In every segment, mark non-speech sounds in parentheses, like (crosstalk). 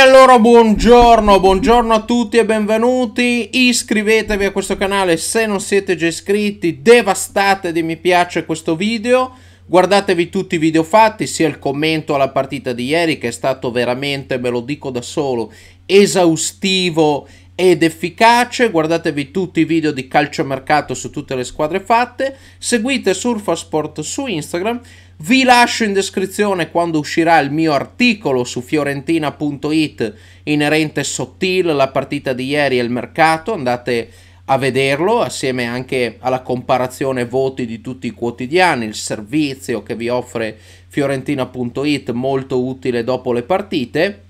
allora buongiorno, buongiorno a tutti e benvenuti, iscrivetevi a questo canale se non siete già iscritti, devastate di mi piace questo video, guardatevi tutti i video fatti, sia il commento alla partita di ieri che è stato veramente, ve lo dico da solo, esaustivo ed efficace, guardatevi tutti i video di calciomercato su tutte le squadre fatte, seguite Surfasport su Instagram, vi lascio in descrizione quando uscirà il mio articolo su fiorentina.it inerente Sottil, la partita di ieri e il mercato, andate a vederlo assieme anche alla comparazione voti di tutti i quotidiani, il servizio che vi offre fiorentina.it molto utile dopo le partite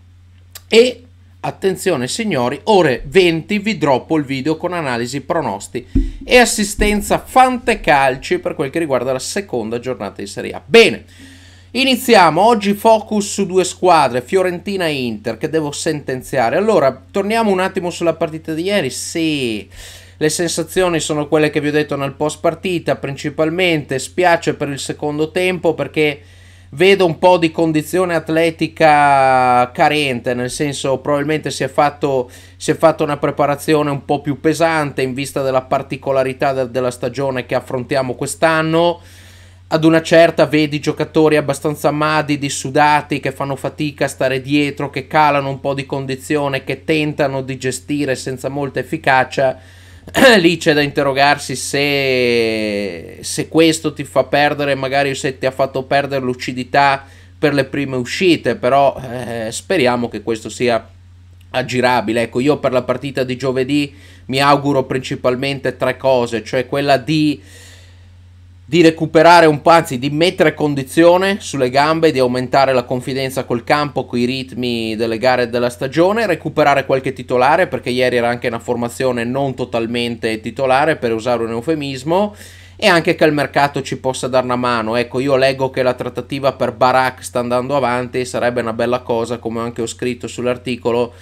e Attenzione signori, ore 20 vi droppo il video con analisi, pronosti e assistenza fante calci per quel che riguarda la seconda giornata di Serie A. Bene, iniziamo. Oggi focus su due squadre, Fiorentina e Inter, che devo sentenziare. Allora, torniamo un attimo sulla partita di ieri. Sì, le sensazioni sono quelle che vi ho detto nel post partita, principalmente. Spiace per il secondo tempo perché Vedo un po' di condizione atletica carente, nel senso probabilmente si è fatto, si è fatto una preparazione un po' più pesante in vista della particolarità de- della stagione che affrontiamo quest'anno ad una certa vedi giocatori abbastanza madi, dissudati, che fanno fatica a stare dietro, che calano un po' di condizione, che tentano di gestire senza molta efficacia (clears throat) lì c'è da interrogarsi se, se, questo ti fa perdere, magari se ti ha fatto perdere lucidità per le prime uscite, però eh, speriamo che questo sia aggirabile. Ecco, io per la partita di giovedì mi auguro principalmente tre cose, cioè quella di di recuperare un po', anzi di mettere condizione sulle gambe, di aumentare la confidenza col campo, coi ritmi delle gare della stagione, recuperare qualche titolare, perché ieri era anche una formazione non totalmente titolare, per usare un eufemismo, e anche che il mercato ci possa dare una mano. Ecco, io leggo che la trattativa per Barak sta andando avanti, sarebbe una bella cosa, come anche ho scritto sull'articolo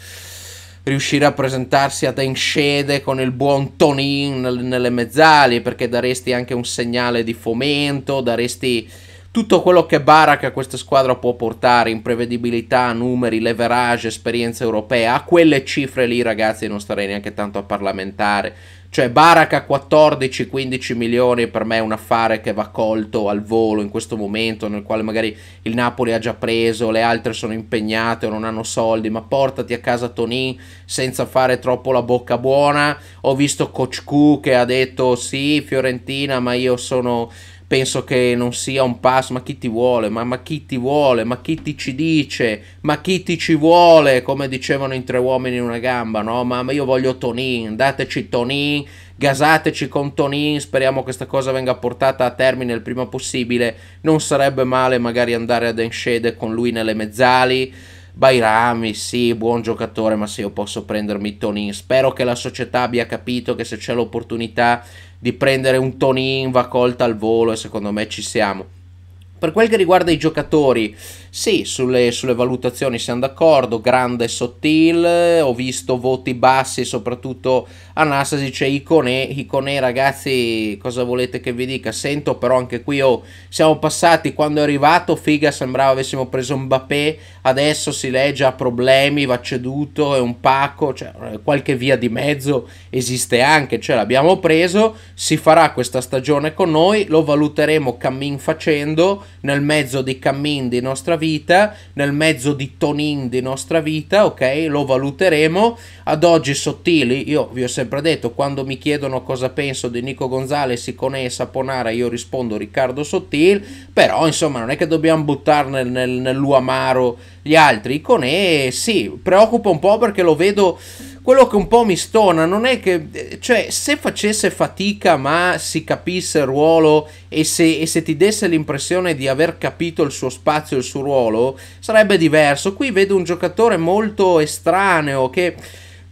riuscire a presentarsi ad Enscede con il buon Tonin nelle mezzali, perché daresti anche un segnale di fomento, daresti tutto quello che Barak a questa squadra può portare, imprevedibilità, numeri, leverage, esperienza europea, a quelle cifre lì ragazzi non starei neanche tanto a parlamentare cioè Baraka 14-15 milioni per me è un affare che va colto al volo in questo momento nel quale magari il Napoli ha già preso, le altre sono impegnate o non hanno soldi, ma portati a casa Tony senza fare troppo la bocca buona. Ho visto Coach Q che ha detto sì Fiorentina ma io sono penso che non sia un pass, ma chi ti vuole, ma, ma, chi ti vuole, ma chi ti ci dice, ma chi ti ci vuole, come dicevano in tre uomini in una gamba, no? Ma, ma io voglio Tonin, dateci Tonin, gasateci con Tonin, speriamo che questa cosa venga portata a termine il prima possibile, non sarebbe male magari andare ad Enshede con lui nelle mezzali, Bairami, sì, buon giocatore, ma se io posso prendermi Tonin, spero che la società abbia capito che se c'è l'opportunità di prendere un Tonin va colta al volo e secondo me ci siamo. Per quel che riguarda i giocatori, sì, sulle, sulle valutazioni siamo d'accordo, grande e sottile, ho visto voti bassi soprattutto Anastasic cioè e Icone, Icone ragazzi cosa volete che vi dica, sento però anche qui oh, siamo passati, quando è arrivato figa sembrava avessimo preso Mbappé, adesso si legge ha problemi, va ceduto, è un pacco, cioè, eh, qualche via di mezzo esiste anche, cioè l'abbiamo preso, si farà questa stagione con noi, lo valuteremo cammin facendo, nel mezzo di cammin di nostra vita, vita, nel mezzo di tonin di nostra vita, ok? Lo valuteremo. Ad oggi sottili, io vi ho sempre detto, quando mi chiedono cosa penso di Nico Gonzalez, Sicone e Saponara, io rispondo Riccardo Sottil, però insomma non è che dobbiamo buttarne nel, nell'uamaro gli altri. Icone sì, preoccupa un po' perché lo vedo quello che un po' mi stona non è che, eh, cioè, se facesse fatica ma si capisse il ruolo e se, e se, ti desse l'impressione di aver capito il suo spazio, il suo ruolo, sarebbe diverso. Qui vedo un giocatore molto estraneo che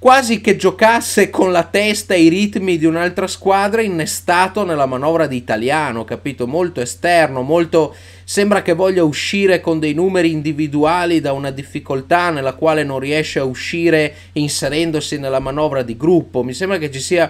quasi che giocasse con la testa e i ritmi di un'altra squadra innestato nella manovra di italiano, capito? Molto esterno, molto sembra che voglia uscire con dei numeri individuali da una difficoltà nella quale non riesce a uscire inserendosi nella manovra di gruppo. Mi sembra che ci sia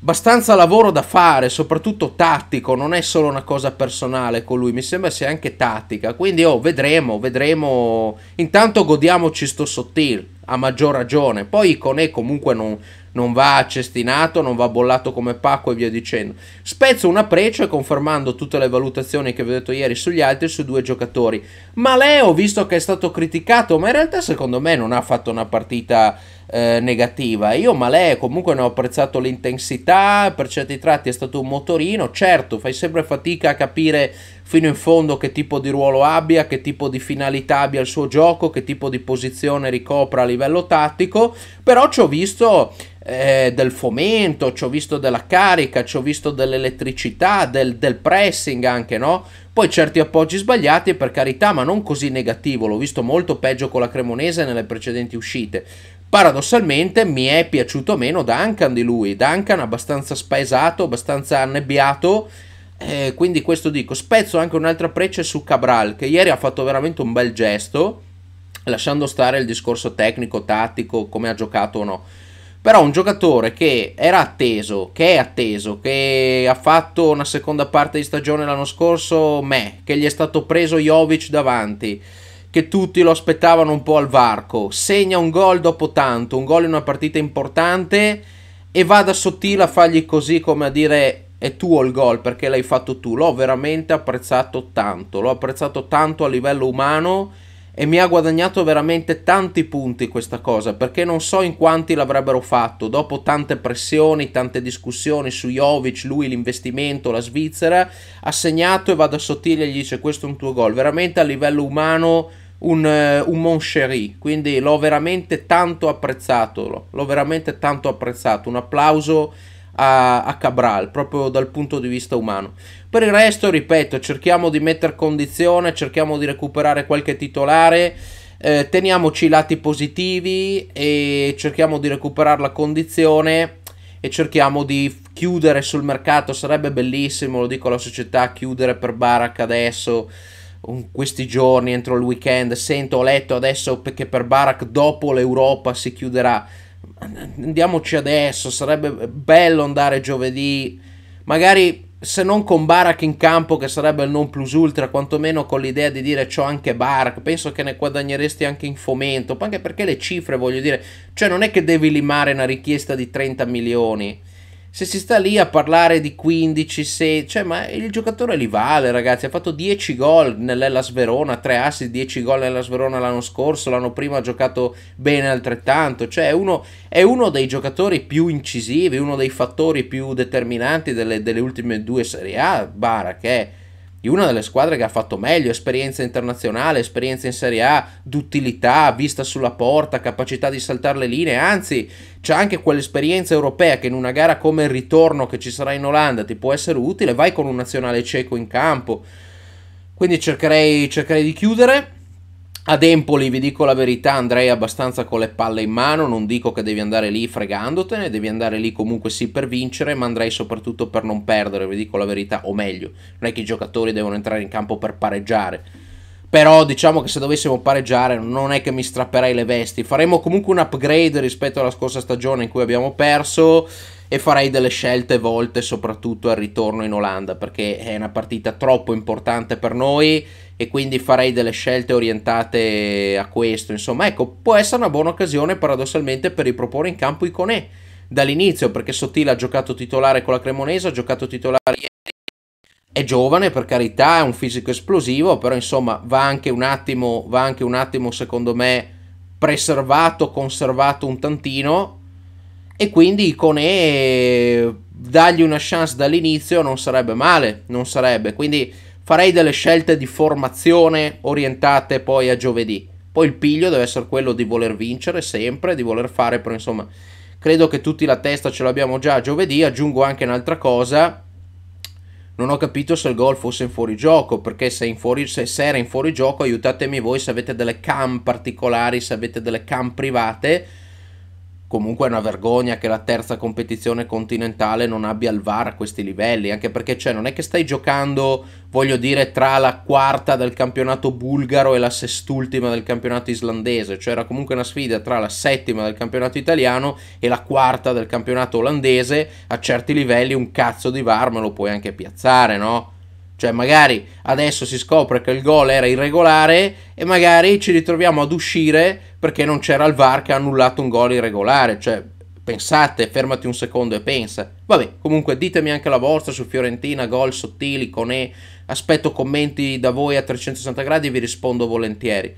abbastanza lavoro da fare, soprattutto tattico, non è solo una cosa personale con lui, mi sembra sia anche tattica. Quindi oh, vedremo, vedremo. Intanto godiamoci sto sottile a maggior ragione. Poi Conè comunque non, non, va cestinato, non va bollato come pacco e via dicendo. Spezzo una prece confermando tutte le valutazioni che vi ho detto ieri sugli altri sui due giocatori. Ma Leo, visto che è stato criticato, ma in realtà secondo me non ha fatto una partita eh, negativa. Io Malè comunque ne ho apprezzato l'intensità, per certi tratti è stato un motorino. Certo, fai sempre fatica a capire fino in fondo che tipo di ruolo abbia, che tipo di finalità abbia il suo gioco, che tipo di posizione ricopra a livello tattico, però ci ho visto eh, del fomento, ci ho visto della carica, ci ho visto dell'elettricità, del, del, pressing anche, no? Poi certi appoggi sbagliati, per carità, ma non così negativo, l'ho visto molto peggio con la Cremonese nelle precedenti uscite. Paradossalmente mi è piaciuto meno Duncan di lui, Duncan abbastanza spaesato, abbastanza annebbiato, eh, quindi questo dico, spezzo anche un'altra preccia su Cabral che ieri ha fatto veramente un bel gesto, lasciando stare il discorso tecnico, tattico, come ha giocato o no. Però un giocatore che era atteso, che è atteso, che ha fatto una seconda parte di stagione l'anno scorso, me, che gli è stato preso Jovic davanti, che tutti lo aspettavano un po' al varco, segna un gol dopo tanto, un gol in una partita importante e va da sottile a fargli così come a dire è tuo il gol perché l'hai fatto tu. L'ho veramente apprezzato tanto, l'ho apprezzato tanto a livello umano e mi ha guadagnato veramente tanti punti questa cosa perché non so in quanti l'avrebbero fatto dopo tante pressioni, tante discussioni su Jovic, lui l'investimento, la Svizzera ha segnato e va da sottile e gli dice questo è un tuo gol veramente a livello umano un, eh, un Monchery quindi l'ho veramente tanto apprezzato l'ho veramente tanto apprezzato un applauso a, a, Cabral proprio dal punto di vista umano. Per il resto, ripeto, cerchiamo di mettere condizione, cerchiamo di recuperare qualche titolare. Eh, teniamoci i lati positivi e cerchiamo di recuperare la condizione e cerchiamo di chiudere sul mercato. Sarebbe bellissimo, lo dico alla società, chiudere per Barak adesso, in questi giorni, entro il weekend. Sento, ho letto adesso che per Barak dopo l'Europa si chiuderà andiamoci adesso, sarebbe bello andare giovedì, magari se non con Barak in campo che sarebbe il non plus ultra, quantomeno con l'idea di dire c'ho anche Barak, penso che ne guadagneresti anche in fomento, anche perché le cifre voglio dire, cioè non è che devi limare una richiesta di 30 milioni se si sta lì a parlare di 15, 6, cioè ma il giocatore li vale ragazzi, ha fatto 10 gol nell'Ellas Sverona, 3 assi, 10 gol nell'Ellas Sverona l'anno scorso, l'anno prima ha giocato bene altrettanto, cioè è uno, è uno dei giocatori più incisivi, uno dei fattori più determinanti delle, delle ultime due Serie A, Bara che eh. è di una delle squadre che ha fatto meglio, esperienza internazionale, esperienza in Serie A, d'utilità, vista sulla porta, capacità di saltare le linee, anzi c'è anche quell'esperienza europea che in una gara come il ritorno che ci sarà in Olanda ti può essere utile, vai con un nazionale cieco in campo. Quindi cercherei, cercherei di chiudere. Ad Empoli, vi dico la verità, andrei abbastanza con le palle in mano, non dico che devi andare lì fregandotene, devi andare lì comunque sì per vincere, ma andrei soprattutto per non perdere, vi dico la verità, o meglio, non è che i giocatori devono entrare in campo per pareggiare, però diciamo che se dovessimo pareggiare non è che mi strapperei le vesti. Faremo comunque un upgrade rispetto alla scorsa stagione in cui abbiamo perso e farei delle scelte volte soprattutto al ritorno in Olanda perché è una partita troppo importante per noi e quindi farei delle scelte orientate a questo insomma ecco può essere una buona occasione paradossalmente per riproporre in campo Iconè dall'inizio perché Sottile ha giocato titolare con la Cremonese ha giocato titolare è giovane per carità, è un fisico esplosivo, però insomma va anche un attimo, va anche un attimo secondo me preservato, conservato un tantino e quindi con E dargli una chance dall'inizio non sarebbe male, non sarebbe, quindi farei delle scelte di formazione orientate poi a giovedì. Poi il piglio deve essere quello di voler vincere sempre, di voler fare, però insomma credo che tutti la testa ce l'abbiamo già a giovedì, aggiungo anche un'altra cosa, non ho capito se il gol fosse in fuorigioco, perché se, in fuori, se, se era in fuorigioco aiutatemi voi se avete delle cam particolari, se avete delle cam private Comunque è una vergogna che la terza competizione continentale non abbia il VAR a questi livelli, anche perché cioè, non è che stai giocando, voglio dire, tra la quarta del campionato bulgaro e la sest'ultima del campionato islandese, cioè era comunque una sfida tra la settima del campionato italiano e la quarta del campionato olandese, a certi livelli un cazzo di VAR me lo puoi anche piazzare, no? Cioè, magari adesso si scopre che il gol era irregolare e magari ci ritroviamo ad uscire perché non c'era il VAR che ha annullato un gol irregolare. Cioè, pensate, fermati un secondo e pensa. Vabbè, comunque ditemi anche la vostra su Fiorentina, gol sottili, con E. Aspetto commenti da voi a 360 gradi e vi rispondo volentieri.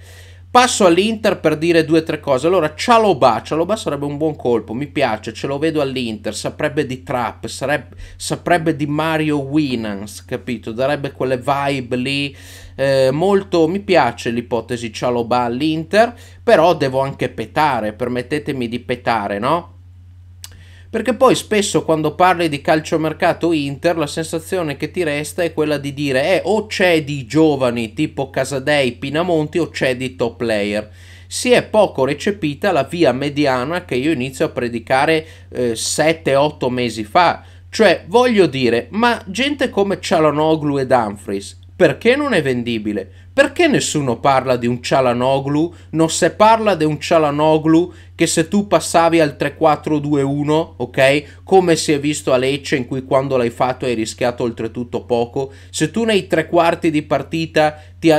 Passo all'Inter per dire due o tre cose. Allora, Cialoba, Cialoba sarebbe un buon colpo, mi piace, ce lo vedo all'Inter, saprebbe di Trap, sarebbe, saprebbe di Mario Winans, capito? Darebbe quelle vibe lì. Eh, molto mi piace l'ipotesi Cialoba all'Inter, però devo anche petare, permettetemi di petare, no? Perché poi spesso quando parli di calciomercato Inter la sensazione che ti resta è quella di dire eh, o c'è di giovani tipo Casadei, Pinamonti o c'è di top player si è poco recepita la via mediana che io inizio a predicare eh, 7-8 mesi fa. Cioè, voglio dire, ma gente come Cialanoglu e Dumfries, perché non è vendibile? Perché nessuno parla di un Cialanoglu? Non se parla di un Cialanoglu che se tu passavi al 3-4-2-1, ok? Come si è visto a Lecce in cui quando l'hai fatto hai rischiato oltretutto poco. Se tu nei tre quarti di partita ti,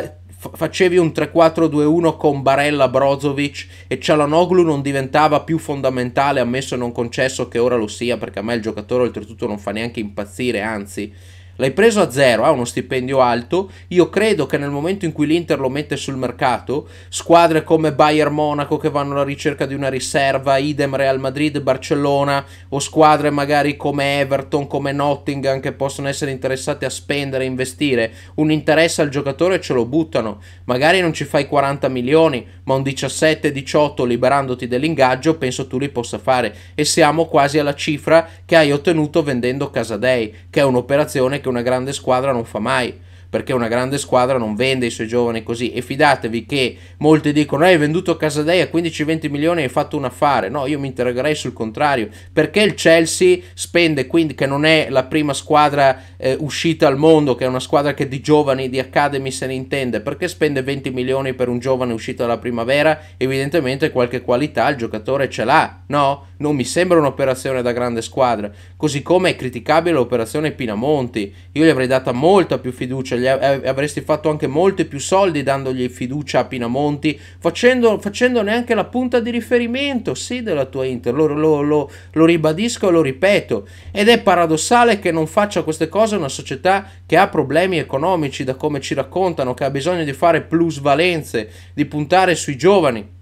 facevi un 3-4-2-1 con Barella, Brozovic e Cialanoglu non diventava più fondamentale, ammesso e non concesso che ora lo sia, perché a me il giocatore oltretutto non fa neanche impazzire, anzi L'hai preso a zero, ha uno stipendio alto. Io credo che nel momento in cui l'Inter lo mette sul mercato, squadre come Bayern Monaco che vanno alla ricerca di una riserva, idem Real Madrid, Barcellona o squadre magari come Everton, come Nottingham che possono essere interessate a spendere, investire, un interesse al giocatore ce lo buttano. Magari non ci fai 40 milioni, ma un 17-18 liberandoti dell'ingaggio penso tu li possa fare e siamo quasi alla cifra che hai ottenuto vendendo Casadei, che è un'operazione che una grande squadra non fa mai perché una grande squadra non vende i suoi giovani così e fidatevi che molti dicono eh, hai venduto Casadei a 15-20 milioni e hai fatto un affare, no io mi interrogerei sul contrario, perché il Chelsea spende quindi che non è la prima squadra eh, uscita al mondo, che è una squadra che di giovani, di academy se ne intende, perché spende 20 milioni per un giovane uscito dalla primavera? Evidentemente qualche qualità il giocatore ce l'ha, no? Non mi sembra un'operazione da grande squadra, così come è criticabile l'operazione Pinamonti, io gli avrei data molta più fiducia cioè gli avresti fatto anche molti più soldi dandogli fiducia a Pinamonti, facendo, facendo neanche la punta di riferimento, sì, della tua Inter, lo, lo, lo, lo ribadisco e lo ripeto, ed è paradossale che non faccia queste cose una società che ha problemi economici, da come ci raccontano, che ha bisogno di fare plusvalenze, di puntare sui giovani.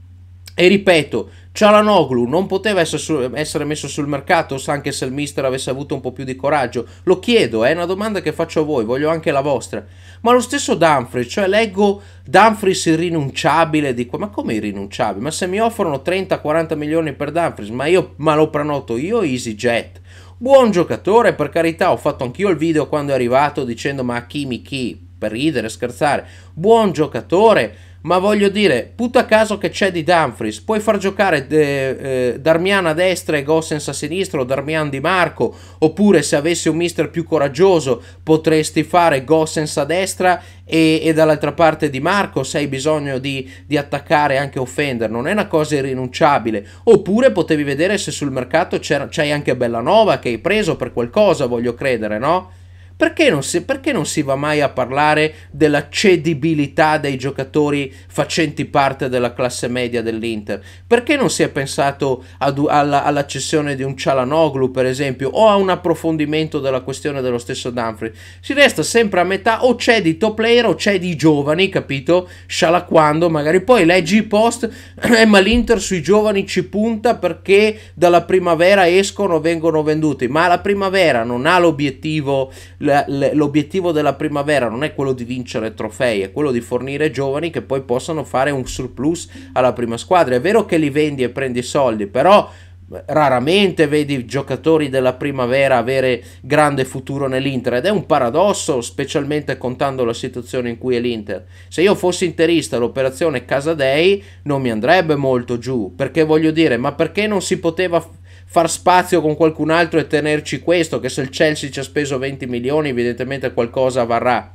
E ripeto, Cialanoglu non poteva essere, messo sul mercato anche se il mister avesse avuto un po' più di coraggio? Lo chiedo, è una domanda che faccio a voi, voglio anche la vostra. Ma lo stesso Dumfries, cioè leggo Dumfries irrinunciabile, dico ma come irrinunciabile? Ma se mi offrono 30-40 milioni per Dumfries, ma io ma lo prenoto io EasyJet. Buon giocatore, per carità, ho fatto anch'io il video quando è arrivato dicendo ma Hakimi chi? Per ridere, scherzare. Buon giocatore, ma voglio dire, puta caso che c'è di Dumfries, puoi far giocare de, eh, eh, Darmian a destra e Gossens a sinistra o Darmian di Marco, oppure se avessi un mister più coraggioso potresti fare Gossens a destra e, e dall'altra parte di Marco se hai bisogno di, di attaccare anche offender, non è una cosa irrinunciabile. Oppure potevi vedere se sul mercato c'hai anche Bellanova che hai preso per qualcosa, voglio credere, no? Perché non, si, perché non, si, va mai a parlare della cedibilità dei giocatori facenti parte della classe media dell'Inter? Perché non si è pensato ad, alla, alla, cessione di un Cialanoglu, per esempio, o a un approfondimento della questione dello stesso Danfri? Si resta sempre a metà, o c'è di top player o c'è di giovani, capito? Scialacquando, magari. Poi leggi i post, (clears throat) eh, ma l'Inter sui giovani ci punta perché dalla primavera escono, vengono venduti. Ma la primavera non ha l'obiettivo l'obiettivo della primavera non è quello di vincere trofei, è quello di fornire giovani che poi possano fare un surplus alla prima squadra. È vero che li vendi e prendi soldi, però eh, raramente vedi giocatori della primavera avere grande futuro nell'Inter ed è un paradosso specialmente contando la situazione in cui è l'Inter se io fossi interista l'operazione Casadei non mi andrebbe molto giù perché voglio dire ma perché non si poteva far spazio con qualcun altro e tenerci questo, che se il Chelsea ci ha speso 20 milioni evidentemente qualcosa varrà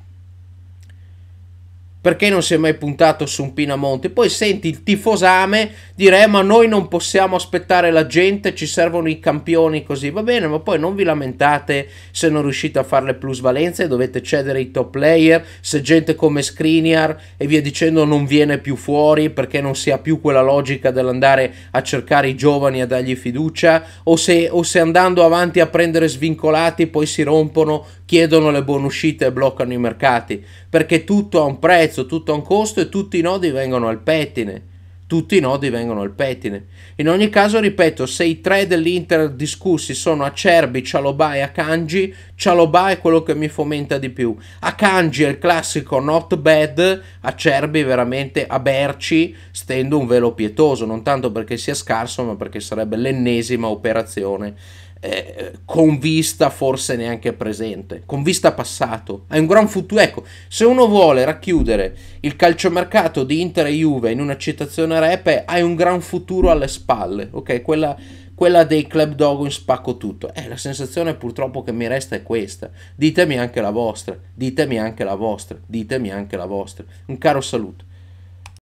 perché non si è mai puntato su un Pinamonte? Poi senti il tifosame dire: eh, Ma noi non possiamo aspettare la gente, ci servono i campioni così. Va bene, ma poi non vi lamentate se non riuscite a fare le plusvalenze, dovete cedere i top player. Se gente come Screenar e via dicendo non viene più fuori perché non si ha più quella logica dell'andare a cercare i giovani a dargli fiducia, o se, o se andando avanti a prendere svincolati poi si rompono chiedono le buone uscite e bloccano i mercati, perché tutto ha un prezzo, tutto ha un costo e tutti i nodi vengono al pettine. Tutti i nodi vengono al pettine. In ogni caso, ripeto, se i tre dell'Inter discussi sono Acerbi, Cialobà e Akanji, Cialobà è quello che mi fomenta di più. Akanji è il classico not bad, Acerbi veramente a berci, stendo un velo pietoso, non tanto perché sia scarso, ma perché sarebbe l'ennesima operazione eh, con vista forse neanche presente, con vista passato. È un gran futuro. Ecco, se uno vuole racchiudere il calciomercato di Inter e Juve in una citazione rap, hai un gran futuro alle spalle, ok? Quella, quella dei club dogo in spacco tutto. Eh, la sensazione purtroppo che mi resta è questa. Ditemi anche la vostra, ditemi anche la vostra, ditemi anche la vostra. Un caro saluto.